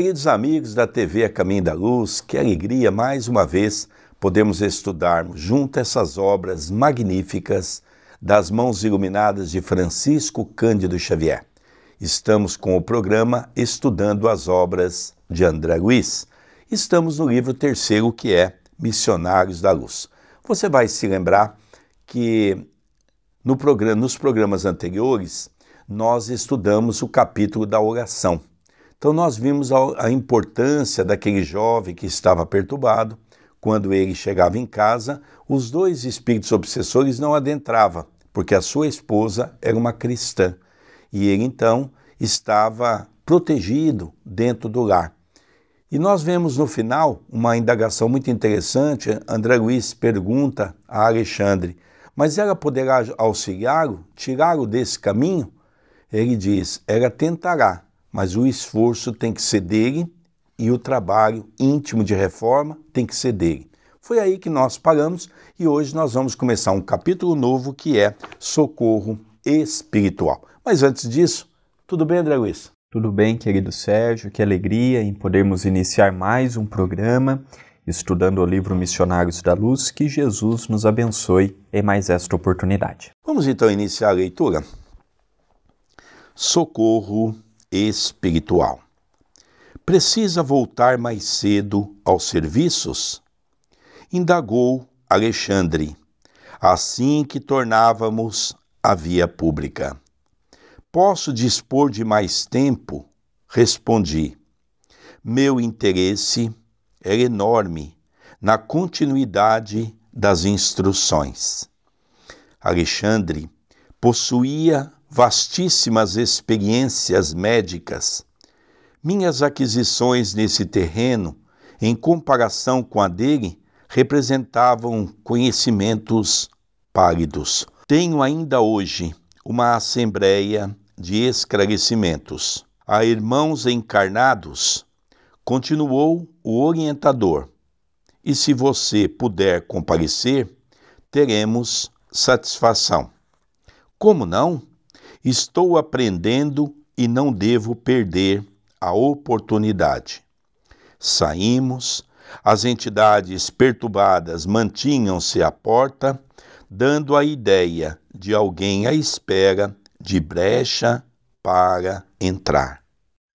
Queridos amigos da TV A Caminho da Luz, que alegria mais uma vez podemos estudarmos junto essas obras magníficas das mãos iluminadas de Francisco Cândido Xavier. Estamos com o programa Estudando as Obras de André Luiz. Estamos no livro terceiro, que é Missionários da Luz. Você vai se lembrar que no programa, nos programas anteriores nós estudamos o capítulo da oração. Então, nós vimos a importância daquele jovem que estava perturbado. Quando ele chegava em casa, os dois espíritos obsessores não adentravam, porque a sua esposa era uma cristã. E ele, então, estava protegido dentro do lar. E nós vemos no final uma indagação muito interessante. André Luiz pergunta a Alexandre: Mas ela poderá auxiliá-lo, tirá-lo desse caminho? Ele diz: Ela tentará, mas o esforço tem que ser dele e o trabalho íntimo de reforma tem que ser dele. Foi aí que nós paramos e hoje nós vamos começar um capítulo novo que é Socorro Espiritual. Mas antes disso, tudo bem, André Luiz? Tudo bem, querido Sérgio, que alegria em podermos iniciar mais um programa estudando o livro Missionários da Luz. Que Jesus nos abençoe em mais esta oportunidade. Vamos então iniciar a leitura. Socorro espiritual. Precisa voltar mais cedo aos serviços? Indagou Alexandre, assim que tornávamos a via pública. Posso dispor de mais tempo? Respondi. Meu interesse é enorme na continuidade das instruções. Alexandre possuía vastíssimas experiências médicas. Minhas aquisições nesse terreno, em comparação com a dele, representavam conhecimentos pálidos. Tenho ainda hoje uma assembleia de esclarecimentos. A irmãos encarnados, continuou o orientador, e se você puder comparecer, teremos satisfação. Como não? Estou aprendendo e não devo perder a oportunidade. Saímos, as entidades perturbadas mantinham-se à porta, dando a ideia de alguém à espera de brecha para entrar.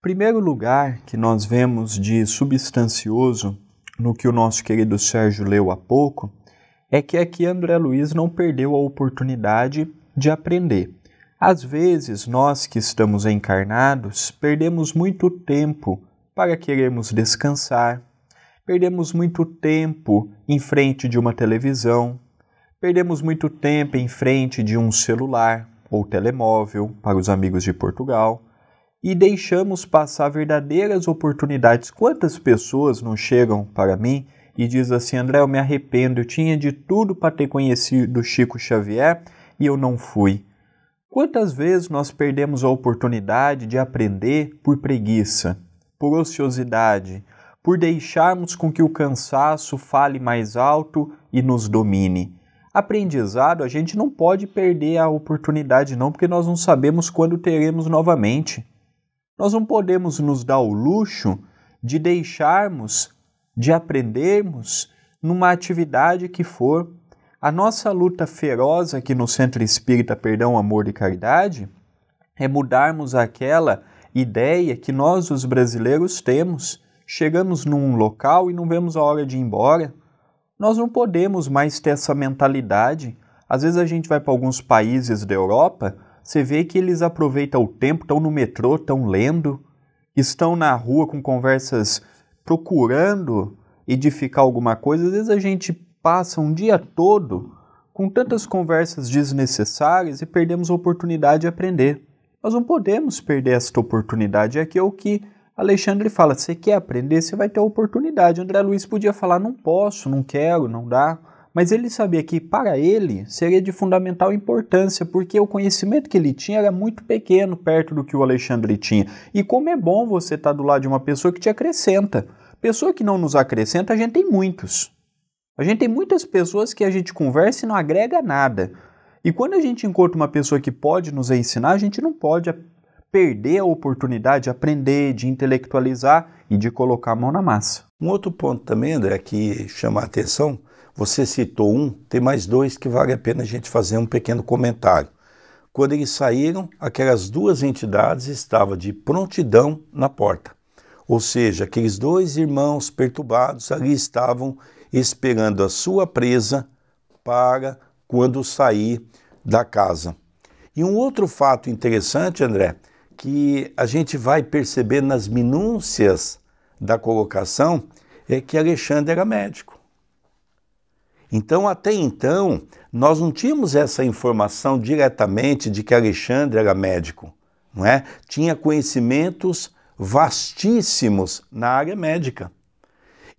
Primeiro lugar que nós vemos de substancioso no que o nosso querido Sérgio leu há pouco é que aqui André Luiz não perdeu a oportunidade de aprender. Às vezes, nós que estamos encarnados perdemos muito tempo para queremos descansar, perdemos muito tempo em frente de uma televisão, perdemos muito tempo em frente de um celular ou telemóvel para os amigos de Portugal e deixamos passar verdadeiras oportunidades. Quantas pessoas não chegam para mim e dizem assim: André, eu me arrependo, eu tinha de tudo para ter conhecido Chico Xavier e eu não fui. Quantas vezes nós perdemos a oportunidade de aprender por preguiça, por ociosidade, por deixarmos com que o cansaço fale mais alto e nos domine? Aprendizado, a gente não pode perder a oportunidade, não, porque nós não sabemos quando teremos novamente. Nós não podemos nos dar o luxo de deixarmos de aprendermos numa atividade que for a nossa luta feroz aqui no Centro Espírita Perdão, Amor e Caridade é mudarmos aquela ideia que nós, os brasileiros, temos. Chegamos num local e não vemos a hora de ir embora. Nós não podemos mais ter essa mentalidade. Às vezes a gente vai para alguns países da Europa, você vê que eles aproveitam o tempo, estão no metrô, estão lendo, estão na rua com conversas procurando edificar alguma coisa. Às vezes a gente passa um dia todo com tantas conversas desnecessárias e perdemos a oportunidade de aprender. Nós não podemos perder esta oportunidade. Aqui é, é o que Alexandre fala: você quer aprender, você vai ter a oportunidade. André Luiz podia falar: não posso, não quero, não dá. Mas ele sabia que para ele seria de fundamental importância, porque o conhecimento que ele tinha era muito pequeno perto do que o Alexandre tinha. E como é bom você estar do lado de uma pessoa que te acrescenta. Pessoa que não nos acrescenta, a gente tem muitos. A gente tem muitas pessoas que a gente conversa e não agrega nada. E quando a gente encontra uma pessoa que pode nos ensinar, a gente não pode perder a oportunidade de aprender, de intelectualizar e de colocar a mão na massa. Um outro ponto também, André, que chama a atenção, você citou um, tem mais dois que vale a pena a gente fazer um pequeno comentário. Quando eles saíram, aquelas duas entidades estavam de prontidão na porta. Ou seja, aqueles dois irmãos perturbados ali estavam esperando a sua presa para quando sair da casa. E um outro fato interessante, André, que a gente vai perceber nas minúcias da colocação é que Alexandre era médico. Então, até então, nós não tínhamos essa informação diretamente de que Alexandre era médico, não é? Tinha conhecimentos vastíssimos na área médica.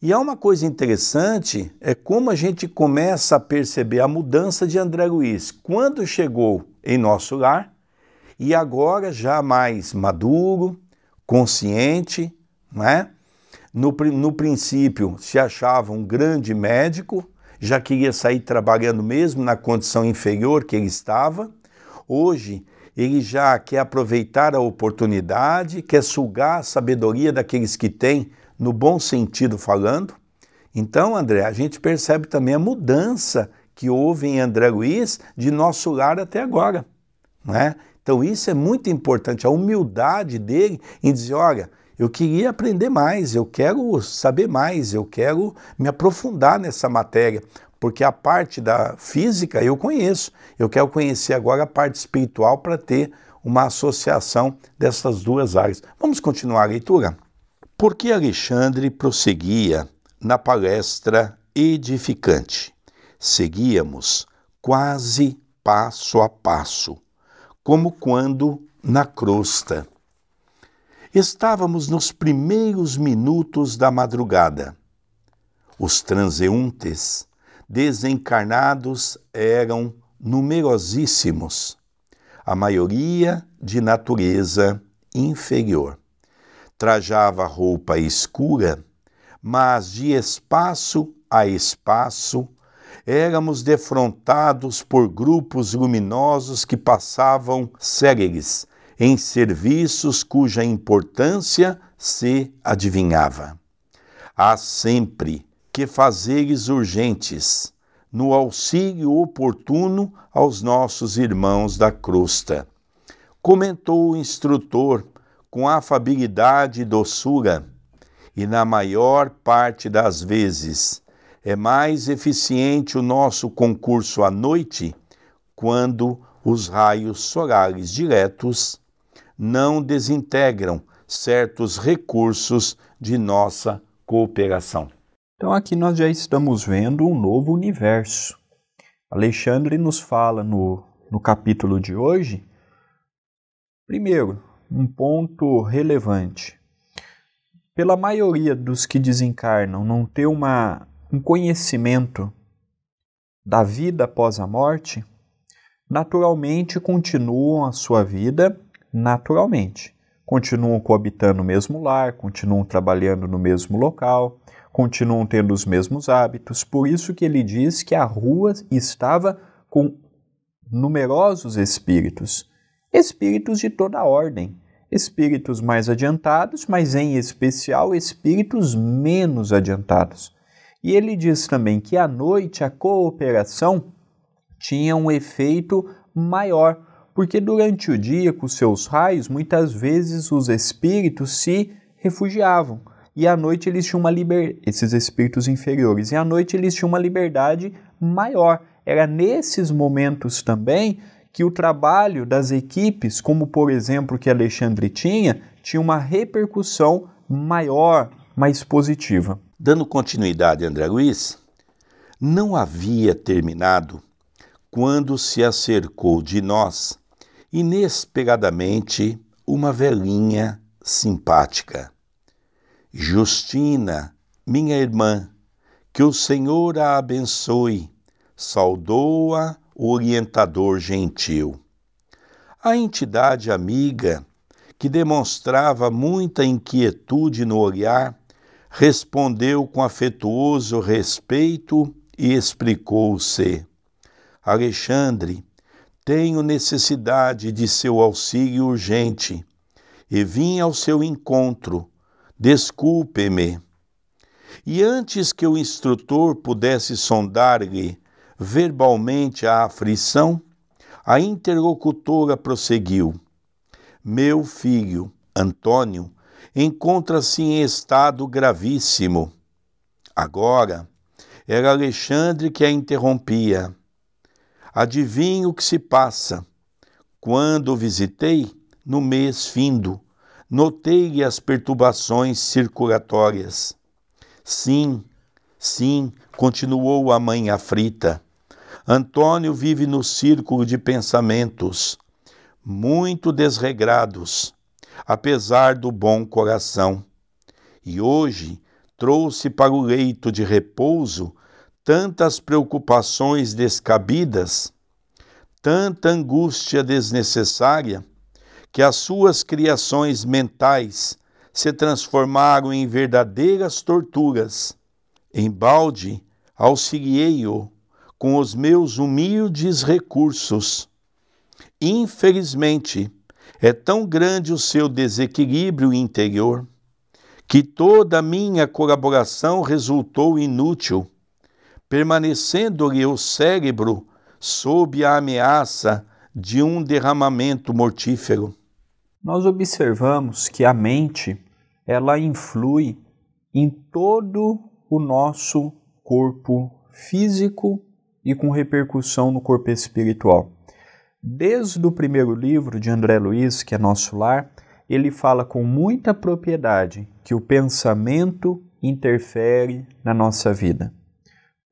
E há uma coisa interessante, é como a gente começa a perceber a mudança de André Luiz quando chegou em nosso lar e agora já mais maduro, consciente, né? No, no princípio se achava um grande médico, já queria sair trabalhando mesmo na condição inferior que ele estava. Hoje ele já quer aproveitar a oportunidade, quer sugar a sabedoria daqueles que têm no bom sentido falando. Então, André, a gente percebe também a mudança que houve em André Luiz de nosso lar até agora. Né? Então, isso é muito importante, a humildade dele em dizer: olha, eu queria aprender mais, eu quero saber mais, eu quero me aprofundar nessa matéria, porque a parte da física eu conheço, eu quero conhecer agora a parte espiritual para ter uma associação dessas duas áreas. Vamos continuar a leitura? Porque Alexandre prosseguia na palestra edificante. Seguíamos quase passo a passo, como quando na crosta. Estávamos nos primeiros minutos da madrugada. Os transeuntes desencarnados eram numerosíssimos, a maioria de natureza inferior trajava roupa escura, mas de espaço a espaço éramos defrontados por grupos luminosos que passavam céleres em serviços cuja importância se adivinhava. Há sempre que fazeres urgentes no auxílio oportuno aos nossos irmãos da crosta, comentou o instrutor com afabilidade e doçura, e na maior parte das vezes é mais eficiente o nosso concurso à noite, quando os raios solares diretos não desintegram certos recursos de nossa cooperação. Então aqui nós já estamos vendo um novo universo. Alexandre nos fala no, no capítulo de hoje, primeiro, um ponto relevante. Pela maioria dos que desencarnam não ter uma, um conhecimento da vida após a morte, naturalmente continuam a sua vida naturalmente. Continuam coabitando o mesmo lar, continuam trabalhando no mesmo local, continuam tendo os mesmos hábitos. Por isso que ele diz que a rua estava com numerosos espíritos espíritos de toda a ordem, espíritos mais adiantados, mas em especial espíritos menos adiantados. E ele diz também que à noite a cooperação tinha um efeito maior, porque durante o dia, com seus raios, muitas vezes os espíritos se refugiavam. E à noite eles tinham uma liberdade, esses espíritos inferiores, e à noite eles tinham uma liberdade maior. Era nesses momentos também que o trabalho das equipes, como por exemplo que Alexandre tinha, tinha uma repercussão maior, mais positiva. Dando continuidade, André Luiz, não havia terminado quando se acercou de nós, inesperadamente, uma velhinha simpática. Justina, minha irmã, que o Senhor a abençoe, saudou-a o orientador gentil. A entidade amiga, que demonstrava muita inquietude no olhar, respondeu com afetuoso respeito e explicou-se: Alexandre, tenho necessidade de seu auxílio urgente e vim ao seu encontro. Desculpe-me. E antes que o instrutor pudesse sondar-lhe verbalmente a aflição, a interlocutora prosseguiu: Meu filho, Antônio, encontra-se em estado gravíssimo. Agora, era Alexandre que a interrompia. Adivinho o que se passa. Quando o visitei, no mês findo, notei-lhe as perturbações circulatórias. Sim, sim, continuou a mãe aflita. Antônio vive no círculo de pensamentos muito desregrados, apesar do bom coração. E hoje trouxe para o leito de repouso tantas preocupações descabidas, tanta angústia desnecessária, que as suas criações mentais se transformaram em verdadeiras torturas. Embalde, auxiliei-o com os meus humildes recursos. Infelizmente, é tão grande o seu desequilíbrio interior que toda a minha colaboração resultou inútil, permanecendo-lhe o cérebro sob a ameaça de um derramamento mortífero. Nós observamos que a mente, ela influi em todo o nosso corpo físico e com repercussão no corpo espiritual. Desde o primeiro livro de André Luiz, que é Nosso Lar, ele fala com muita propriedade que o pensamento interfere na nossa vida,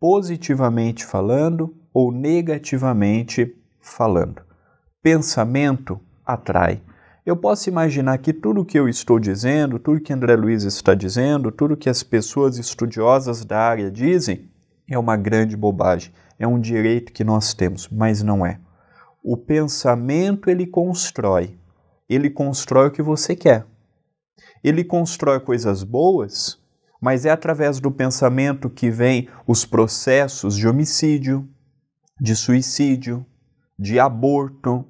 positivamente falando ou negativamente falando. Pensamento atrai. Eu posso imaginar que tudo o que eu estou dizendo, tudo que André Luiz está dizendo, tudo que as pessoas estudiosas da área dizem é uma grande bobagem, é um direito que nós temos, mas não é. O pensamento ele constrói. Ele constrói o que você quer. Ele constrói coisas boas, mas é através do pensamento que vem os processos de homicídio, de suicídio, de aborto.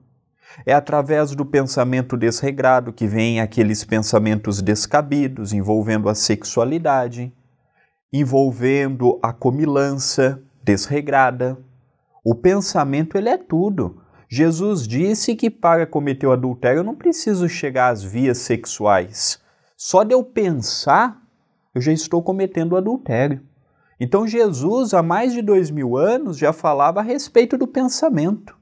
É através do pensamento desregrado que vem aqueles pensamentos descabidos envolvendo a sexualidade, envolvendo a comilança, desregrada. O pensamento ele é tudo. Jesus disse que para cometer o adultério eu não preciso chegar às vias sexuais. Só de eu pensar, eu já estou cometendo o adultério. Então Jesus, há mais de dois mil anos, já falava a respeito do pensamento.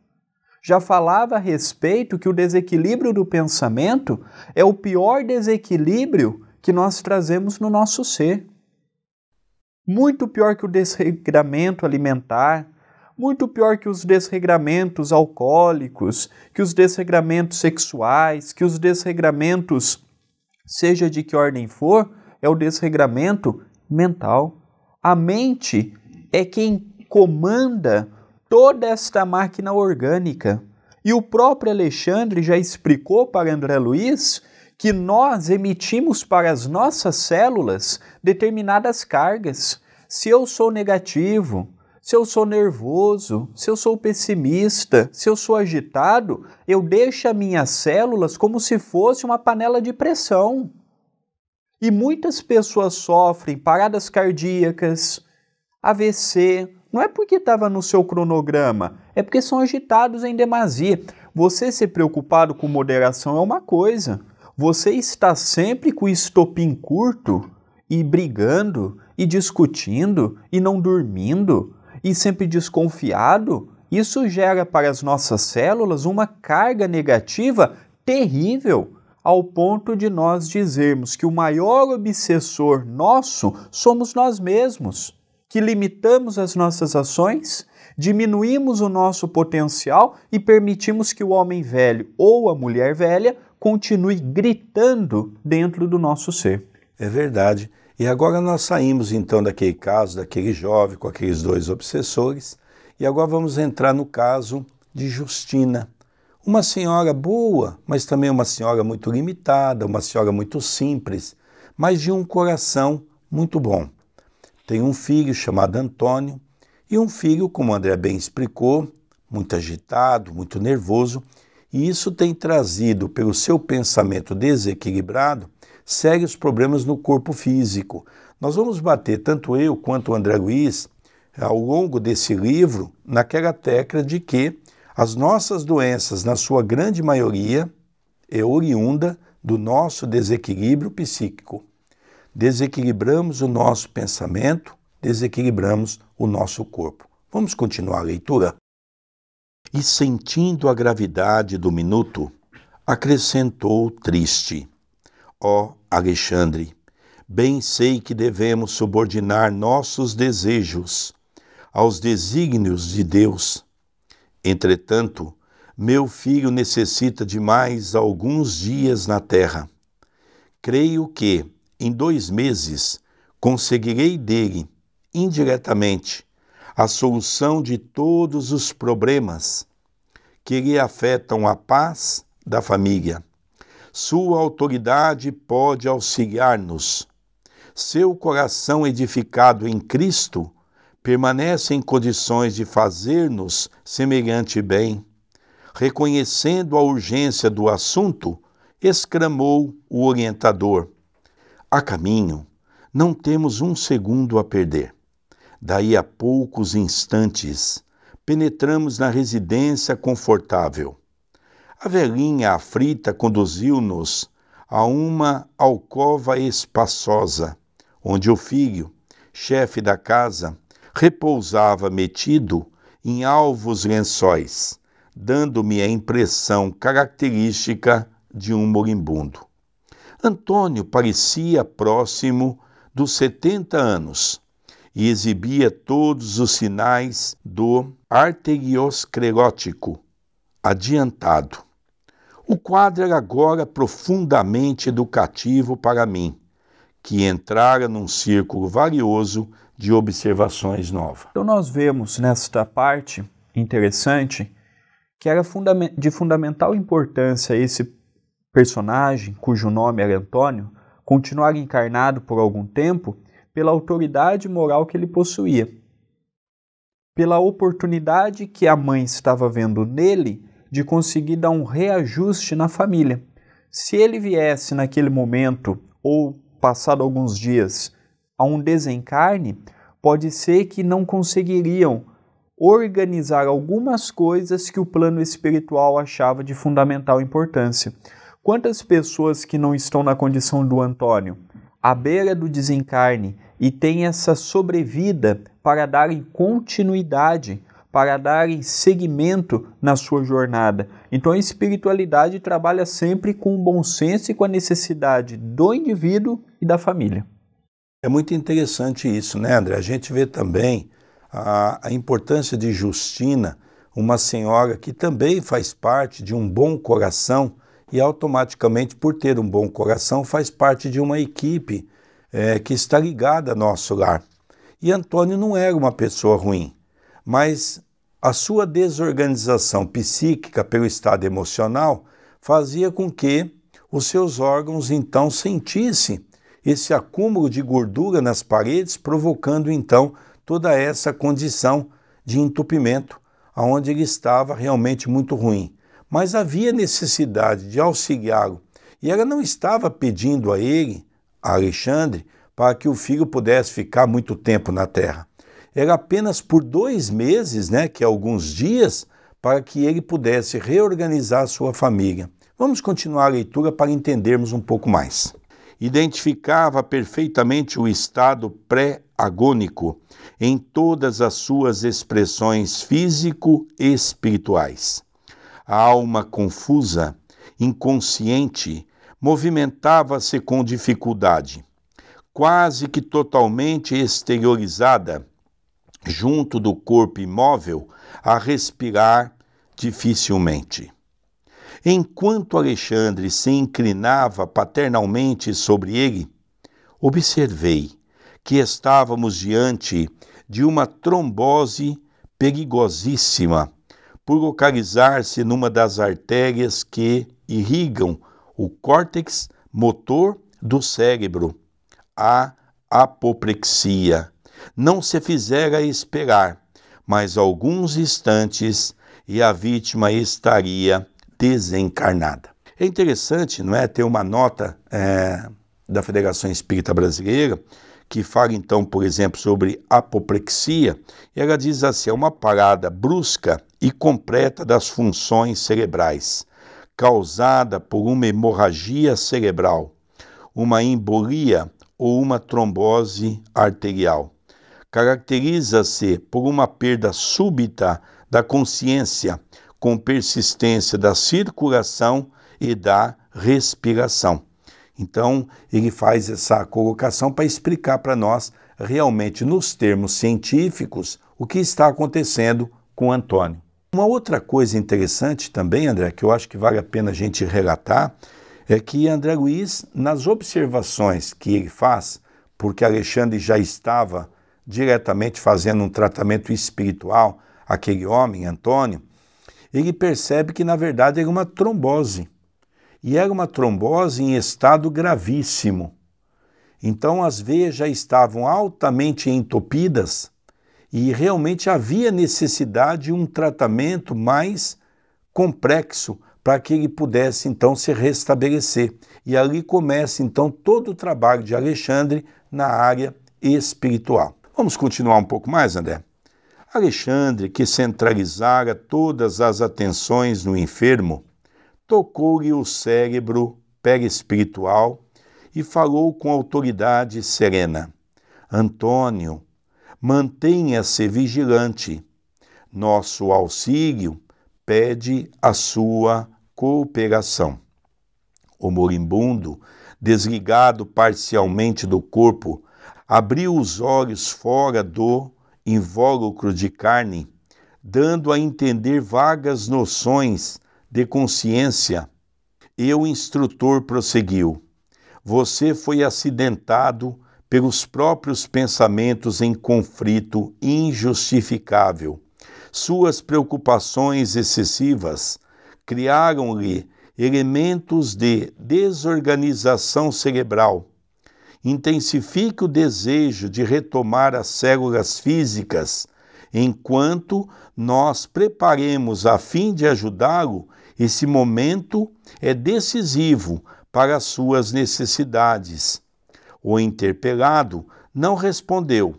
Já falava a respeito que o desequilíbrio do pensamento é o pior desequilíbrio que nós trazemos no nosso ser muito pior que o desregramento alimentar, muito pior que os desregramentos alcoólicos, que os desregramentos sexuais, que os desregramentos, seja de que ordem for, é o desregramento mental. A mente é quem comanda toda esta máquina orgânica. E o próprio Alexandre já explicou para André Luiz que nós emitimos para as nossas células determinadas cargas. Se eu sou negativo, se eu sou nervoso, se eu sou pessimista, se eu sou agitado, eu deixo as minhas células como se fosse uma panela de pressão. E muitas pessoas sofrem paradas cardíacas, AVC, não é porque estava no seu cronograma, é porque são agitados em demasia. Você ser preocupado com moderação é uma coisa, você está sempre com o estopim curto e brigando e discutindo e não dormindo e sempre desconfiado. Isso gera para as nossas células uma carga negativa terrível, ao ponto de nós dizermos que o maior obsessor nosso somos nós mesmos, que limitamos as nossas ações, diminuímos o nosso potencial e permitimos que o homem velho ou a mulher velha continue gritando dentro do nosso ser. É verdade. E agora nós saímos então daquele caso, daquele jovem com aqueles dois obsessores, e agora vamos entrar no caso de Justina. Uma senhora boa, mas também uma senhora muito limitada, uma senhora muito simples, mas de um coração muito bom. Tem um filho chamado Antônio e um filho, como André bem explicou, muito agitado, muito nervoso, e isso tem trazido, pelo seu pensamento desequilibrado, sérios problemas no corpo físico. Nós vamos bater, tanto eu quanto o André Luiz, eh, ao longo desse livro, naquela tecla de que as nossas doenças, na sua grande maioria, é oriunda do nosso desequilíbrio psíquico. Desequilibramos o nosso pensamento, desequilibramos o nosso corpo. Vamos continuar a leitura? e, sentindo a gravidade do minuto, acrescentou triste: Ó oh, Alexandre, bem sei que devemos subordinar nossos desejos aos desígnios de Deus. Entretanto, meu filho necessita de mais alguns dias na terra. Creio que, em dois meses, conseguirei dele, indiretamente, a solução de todos os problemas que lhe afetam a paz da família. Sua autoridade pode auxiliar-nos. Seu coração edificado em Cristo permanece em condições de fazer-nos semelhante bem. Reconhecendo a urgência do assunto, exclamou o orientador: A caminho, não temos um segundo a perder. Daí a poucos instantes, penetramos na residência confortável. A velhinha aflita conduziu-nos a uma alcova espaçosa, onde o filho, chefe da casa, repousava metido em alvos lençóis, dando-me a impressão característica de um moribundo. Antônio parecia próximo dos setenta anos, e exibia todos os sinais do arteriosclerótico adiantado. O quadro era é agora profundamente educativo para mim, que entrara num círculo varioso de observações novas. Então, nós vemos nesta parte interessante que era fundament de fundamental importância esse personagem, cujo nome era Antônio, continuar encarnado por algum tempo pela autoridade moral que ele possuía, pela oportunidade que a mãe estava vendo nele de conseguir dar um reajuste na família. Se ele viesse naquele momento ou passado alguns dias a um desencarne, pode ser que não conseguiriam organizar algumas coisas que o plano espiritual achava de fundamental importância. Quantas pessoas que não estão na condição do Antônio à beira do desencarne e têm essa sobrevida para darem continuidade, para darem seguimento na sua jornada. Então a espiritualidade trabalha sempre com o bom senso e com a necessidade do indivíduo e da família. É muito interessante isso, né, André? A gente vê também a, a importância de Justina, uma senhora que também faz parte de um bom coração e automaticamente, por ter um bom coração, faz parte de uma equipe é, que está ligada ao nosso lar. E Antônio não era uma pessoa ruim, mas a sua desorganização psíquica pelo estado emocional fazia com que os seus órgãos então sentissem esse acúmulo de gordura nas paredes, provocando então toda essa condição de entupimento, aonde ele estava realmente muito ruim. Mas havia necessidade de auxiliá-lo, e ela não estava pedindo a ele, a Alexandre, para que o filho pudesse ficar muito tempo na terra. Era apenas por dois meses, né, que é alguns dias, para que ele pudesse reorganizar sua família. Vamos continuar a leitura para entendermos um pouco mais. Identificava perfeitamente o estado pré-agônico em todas as suas expressões físico e espirituais. A alma confusa, inconsciente, movimentava-se com dificuldade, quase que totalmente exteriorizada, junto do corpo imóvel, a respirar dificilmente. Enquanto Alexandre se inclinava paternalmente sobre ele, observei que estávamos diante de uma trombose perigosíssima por localizar-se numa das artérias que irrigam o córtex motor do cérebro. A apoplexia. Não se fizera esperar, mas alguns instantes e a vítima estaria desencarnada. É interessante, não é, ter uma nota é, da Federação Espírita Brasileira que fala então, por exemplo, sobre apoplexia, ela diz assim: é uma parada brusca e completa das funções cerebrais, causada por uma hemorragia cerebral, uma embolia ou uma trombose arterial. Caracteriza-se por uma perda súbita da consciência, com persistência da circulação e da respiração. Então, ele faz essa colocação para explicar para nós, realmente, nos termos científicos, o que está acontecendo com Antônio. Uma outra coisa interessante também, André, que eu acho que vale a pena a gente relatar, é que André Luiz, nas observações que ele faz, porque Alexandre já estava diretamente fazendo um tratamento espiritual àquele homem, Antônio, ele percebe que, na verdade, era uma trombose e era uma trombose em estado gravíssimo. Então as veias já estavam altamente entupidas e realmente havia necessidade de um tratamento mais complexo para que ele pudesse então se restabelecer. E ali começa então todo o trabalho de Alexandre na área espiritual. Vamos continuar um pouco mais, André? Alexandre, que centralizara todas as atenções no enfermo, tocou-lhe o cérebro perispiritual e falou com autoridade serena: Antônio, mantenha-se vigilante. Nosso auxílio pede a sua cooperação. O moribundo, desligado parcialmente do corpo, abriu os olhos fora do invólucro de carne, dando a entender vagas noções de consciência. E o instrutor prosseguiu: Você foi acidentado pelos próprios pensamentos em conflito injustificável. Suas preocupações excessivas criaram-lhe elementos de desorganização cerebral. Intensifique o desejo de retomar as células físicas enquanto nós preparemos, a fim de ajudá-lo, esse momento é decisivo para as suas necessidades. O interpelado não respondeu,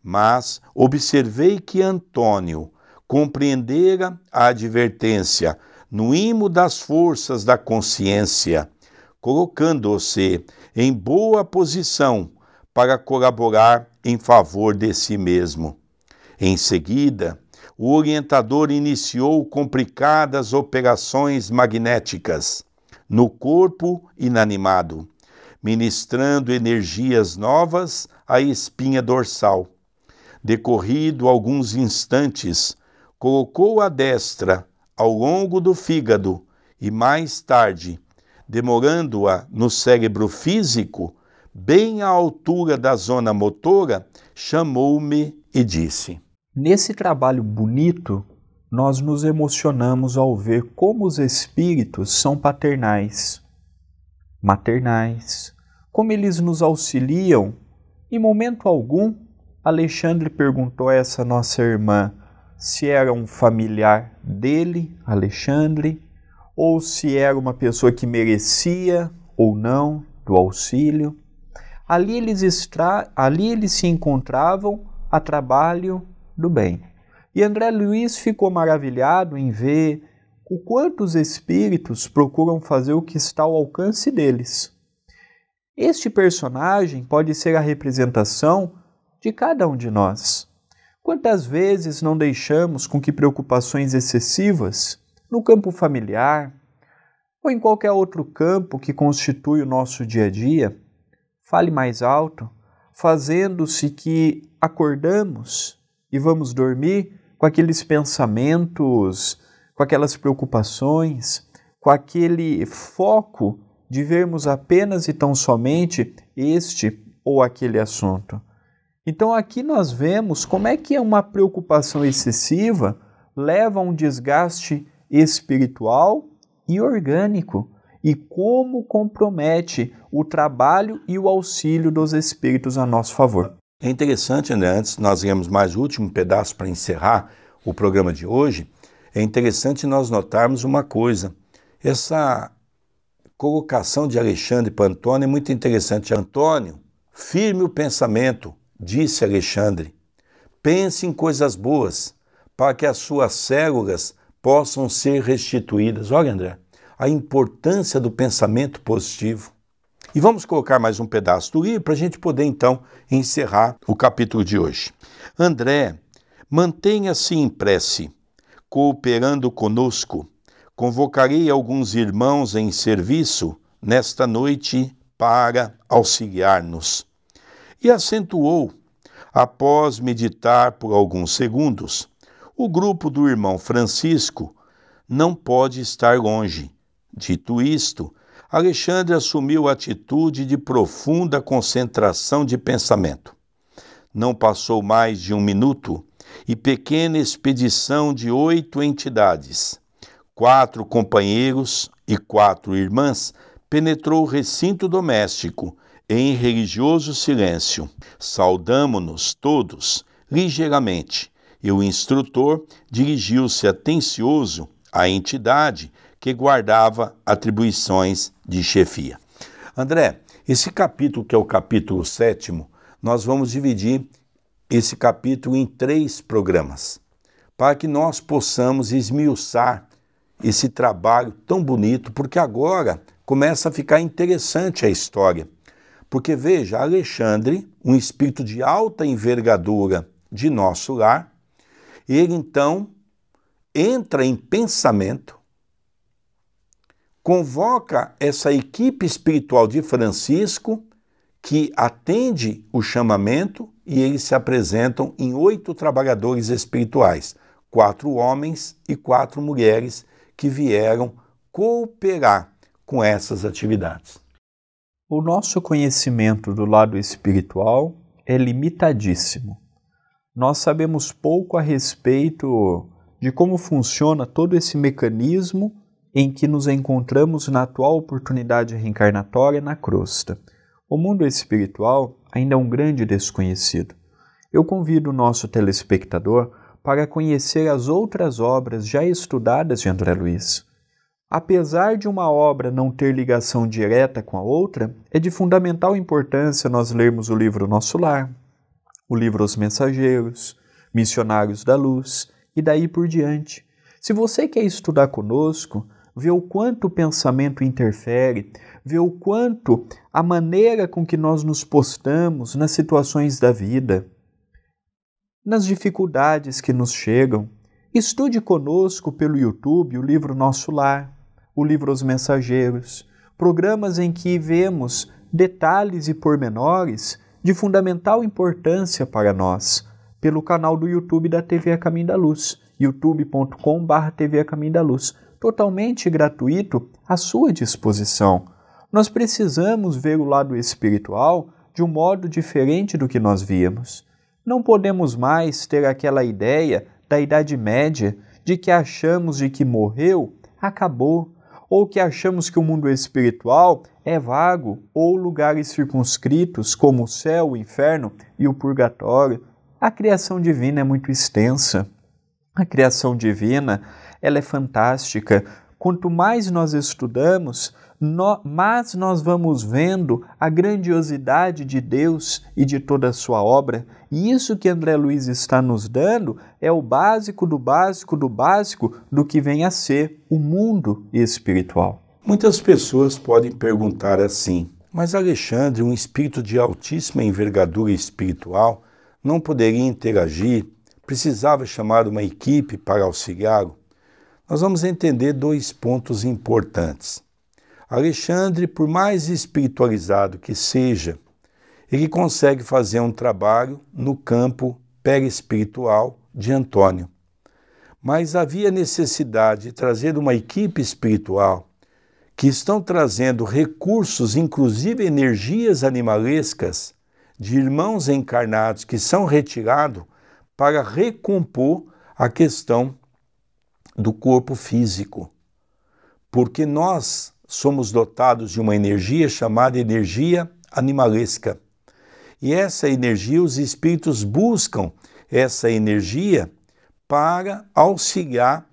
mas observei que Antônio compreendera a advertência no imo das forças da consciência, colocando-se em boa posição para colaborar em favor de si mesmo. Em seguida, o orientador iniciou complicadas operações magnéticas no corpo inanimado, ministrando energias novas à espinha dorsal. Decorrido alguns instantes, colocou a destra ao longo do fígado e mais tarde, demorando-a no cérebro físico, bem à altura da zona motora, chamou-me e disse: Nesse trabalho bonito, nós nos emocionamos ao ver como os espíritos são paternais, maternais, como eles nos auxiliam. Em momento algum, Alexandre perguntou a essa nossa irmã se era um familiar dele, Alexandre, ou se era uma pessoa que merecia ou não do auxílio. Ali eles, Ali eles se encontravam a trabalho do bem. E André Luiz ficou maravilhado em ver o quanto os espíritos procuram fazer o que está ao alcance deles. Este personagem pode ser a representação de cada um de nós. Quantas vezes não deixamos com que preocupações excessivas no campo familiar ou em qualquer outro campo que constitui o nosso dia a dia, fale mais alto, fazendo-se que acordamos e vamos dormir com aqueles pensamentos, com aquelas preocupações, com aquele foco de vermos apenas e tão somente este ou aquele assunto. Então aqui nós vemos como é que uma preocupação excessiva leva a um desgaste espiritual e orgânico e como compromete o trabalho e o auxílio dos espíritos a nosso favor. É interessante, né? Antes nós viemos mais o último pedaço para encerrar o programa de hoje. É interessante nós notarmos uma coisa. Essa colocação de Alexandre para Antônio é muito interessante. Antônio, firme o pensamento, disse Alexandre. Pense em coisas boas, para que as suas células possam ser restituídas. Olha, André, a importância do pensamento positivo. E vamos colocar mais um pedaço do livro para a gente poder então encerrar o capítulo de hoje. André, mantenha-se em prece, cooperando conosco. Convocarei alguns irmãos em serviço nesta noite para auxiliar-nos. E acentuou, após meditar por alguns segundos, o grupo do irmão Francisco não pode estar longe. Dito isto, Alexandre assumiu a atitude de profunda concentração de pensamento. Não passou mais de um minuto e pequena expedição de oito entidades, quatro companheiros e quatro irmãs, penetrou o recinto doméstico em religioso silêncio. Saudamo-nos todos ligeiramente e o instrutor dirigiu-se atencioso à entidade que guardava atribuições de chefia. André, esse capítulo, que é o capítulo sétimo, nós vamos dividir esse capítulo em três programas, para que nós possamos esmiuçar esse trabalho tão bonito, porque agora começa a ficar interessante a história. Porque veja, Alexandre, um espírito de alta envergadura de nosso lar, ele então entra em pensamento convoca essa equipe espiritual de Francisco, que atende o chamamento, e eles se apresentam em oito trabalhadores espirituais, quatro homens e quatro mulheres que vieram cooperar com essas atividades. O nosso conhecimento do lado espiritual é limitadíssimo. Nós sabemos pouco a respeito de como funciona todo esse mecanismo em que nos encontramos na atual oportunidade reencarnatória na crosta. O mundo espiritual ainda é um grande desconhecido. Eu convido o nosso telespectador para conhecer as outras obras já estudadas de André Luiz. Apesar de uma obra não ter ligação direta com a outra, é de fundamental importância nós lermos o livro Nosso Lar, o livro Os Mensageiros, Missionários da Luz e daí por diante. Se você quer estudar conosco, vê o quanto o pensamento interfere, vê o quanto a maneira com que nós nos postamos nas situações da vida, nas dificuldades que nos chegam. Estude conosco pelo YouTube o livro Nosso Lar, o livro Os Mensageiros, programas em que vemos detalhes e pormenores de fundamental importância para nós, pelo canal do YouTube da TV A Caminho da Luz, youtube.com.br TV A Caminho da Luz totalmente gratuito à sua disposição. Nós precisamos ver o lado espiritual de um modo diferente do que nós víamos. Não podemos mais ter aquela ideia da Idade Média de que achamos de que morreu, acabou, ou que achamos que o mundo espiritual é vago ou lugares circunscritos como o céu, o inferno e o purgatório. A criação divina é muito extensa. A criação divina ela é fantástica. Quanto mais nós estudamos, no, nós vamos vendo a grandiosidade de Deus e de toda a sua obra. E isso que André Luiz está nos dando é o básico do básico do básico do que vem a ser o mundo espiritual. Muitas pessoas podem perguntar assim: mas Alexandre, um espírito de altíssima envergadura espiritual, não poderia interagir? Precisava chamar uma equipe para auxiliá-lo? nós vamos entender dois pontos importantes. Alexandre, por mais espiritualizado que seja, ele consegue fazer um trabalho no campo perispiritual de Antônio. Mas havia necessidade de trazer uma equipe espiritual que estão trazendo recursos, inclusive energias animalescas, de irmãos encarnados que são retirados para recompor a questão do corpo físico, porque nós somos dotados de uma energia chamada energia animalesca. E essa energia, os espíritos buscam essa energia para auxiliar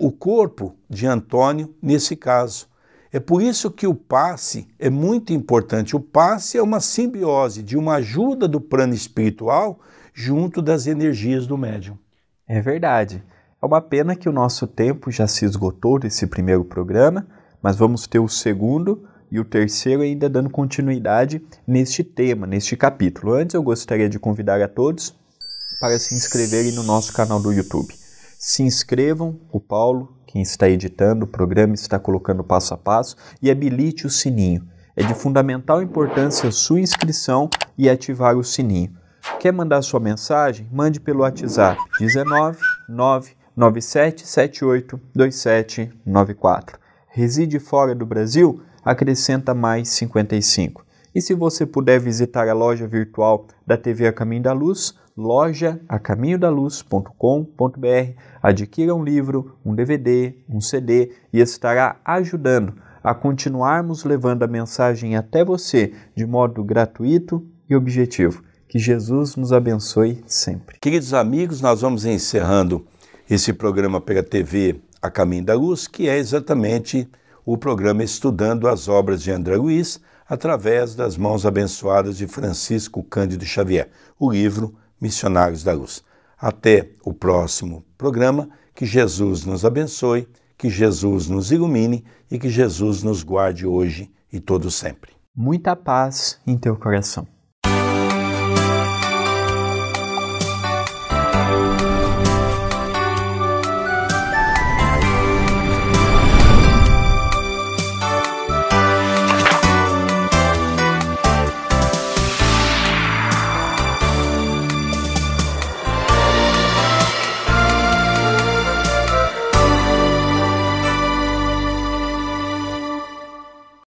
o corpo de Antônio nesse caso. É por isso que o passe é muito importante. O passe é uma simbiose de uma ajuda do plano espiritual junto das energias do médium. É verdade. É uma pena que o nosso tempo já se esgotou desse primeiro programa, mas vamos ter o segundo e o terceiro ainda dando continuidade neste tema, neste capítulo. Antes, eu gostaria de convidar a todos para se inscreverem no nosso canal do YouTube. Se inscrevam, o Paulo, quem está editando o programa, está colocando passo a passo, e habilite o sininho. É de fundamental importância a sua inscrição e ativar o sininho. Quer mandar sua mensagem? Mande pelo WhatsApp 19 9 97782794. Reside fora do Brasil? Acrescenta mais 55. E se você puder visitar a loja virtual da TV A Caminho da Luz, lojaacaminhodaluz.com.br, adquira um livro, um DVD, um CD e estará ajudando a continuarmos levando a mensagem até você de modo gratuito e objetivo. Que Jesus nos abençoe sempre. Queridos amigos, nós vamos encerrando esse programa pela TV A Caminho da Luz, que é exatamente o programa estudando as obras de André Luiz através das mãos abençoadas de Francisco Cândido Xavier, o livro Missionários da Luz. Até o próximo programa, que Jesus nos abençoe, que Jesus nos ilumine e que Jesus nos guarde hoje e todo sempre. Muita paz em teu coração.